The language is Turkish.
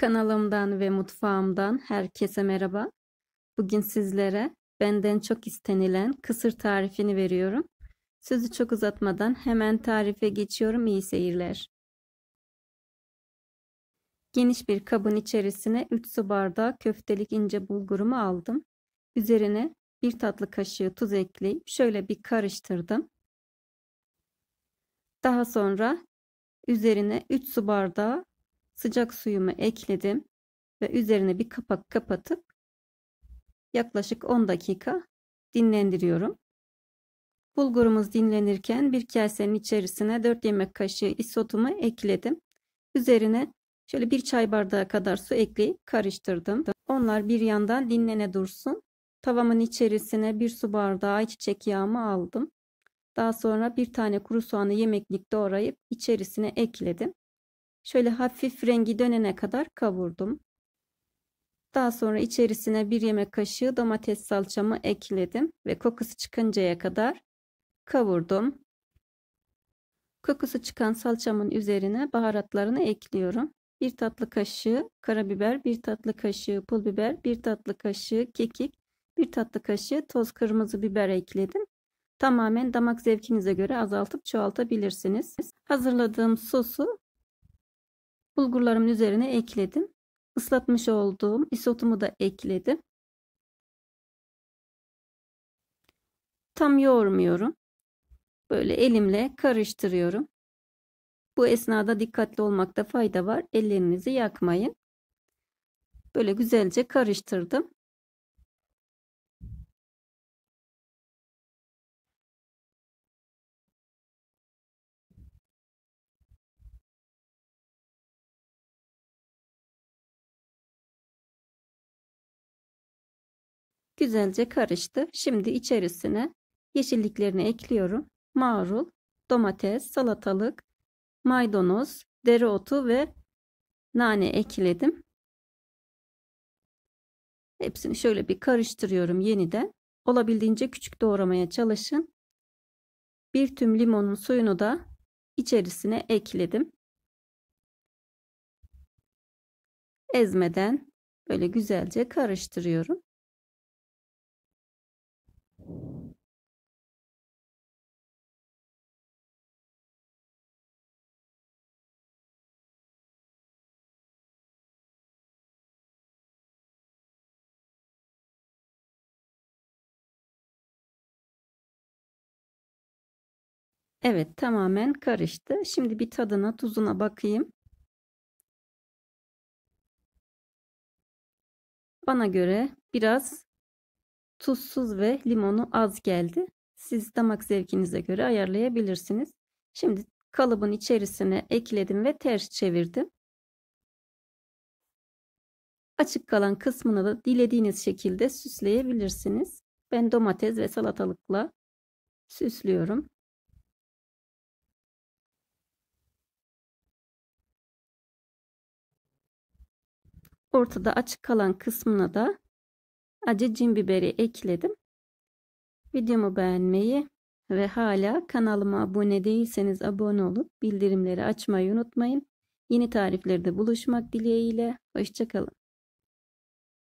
Kanalımdan ve mutfağımdan herkese merhaba. Bugün sizlere benden çok istenilen kısır tarifini veriyorum. Sözü çok uzatmadan hemen tarife geçiyorum. İyi seyirler. Geniş bir kabın içerisine 3 su bardağı köftelik ince bulgurumu aldım. Üzerine 1 tatlı kaşığı tuz ekleyip şöyle bir karıştırdım. Daha sonra üzerine 3 su bardağı sıcak suyumu ekledim ve üzerine bir kapak kapatıp yaklaşık 10 dakika dinlendiriyorum. Bulgurumuz dinlenirken bir kasenin içerisine 4 yemek kaşığı isotumu ekledim. Üzerine şöyle bir çay bardağı kadar su ekleyip karıştırdım. Onlar bir yandan dinlene dursun. Tavamın içerisine bir su bardağı ayçiçek yağımı aldım. Daha sonra bir tane kuru soğanı yemeklik doğrayıp içerisine ekledim. Şöyle hafif rengi dönene kadar kavurdum. Daha sonra içerisine bir yemek kaşığı domates salçamı ekledim ve kokusu çıkıncaya kadar kavurdum. Kokusu çıkan salçamın üzerine baharatlarını ekliyorum. 1 tatlı kaşığı karabiber, 1 tatlı kaşığı pul biber, 1 tatlı kaşığı kekik, 1 tatlı kaşığı toz kırmızı biber ekledim. Tamamen damak zevkinize göre azaltıp çoğaltabilirsiniz. Hazırladığım sosu bulgurlarımın üzerine ekledim. Islatmış olduğum isotumu da ekledim. Tam yoğurmuyorum. Böyle elimle karıştırıyorum. Bu esnada dikkatli olmakta fayda var. Ellerinizi yakmayın. Böyle güzelce karıştırdım. Güzelce karıştı. Şimdi içerisine yeşilliklerini ekliyorum. Marul, domates, salatalık, maydanoz, dereotu ve nane ekledim. Hepsini şöyle bir karıştırıyorum yeniden. Olabildiğince küçük doğramaya çalışın. Bir tüm limonun suyunu da içerisine ekledim. Ezmeden böyle güzelce karıştırıyorum. Evet tamamen karıştı. Şimdi bir tadına tuzuna bakayım. Bana göre biraz tuzsuz ve limonu az geldi. Siz damak zevkinize göre ayarlayabilirsiniz. Şimdi kalıbın içerisine ekledim ve ters çevirdim. Açık kalan kısmını da dilediğiniz şekilde süsleyebilirsiniz. Ben domates ve salatalıkla süslüyorum. Ortada açık kalan kısmına da acı cin biberi ekledim. Videomu beğenmeyi ve hala kanalıma abone değilseniz abone olup bildirimleri açmayı unutmayın. Yeni tariflerde buluşmak dileğiyle. Hoşçakalın.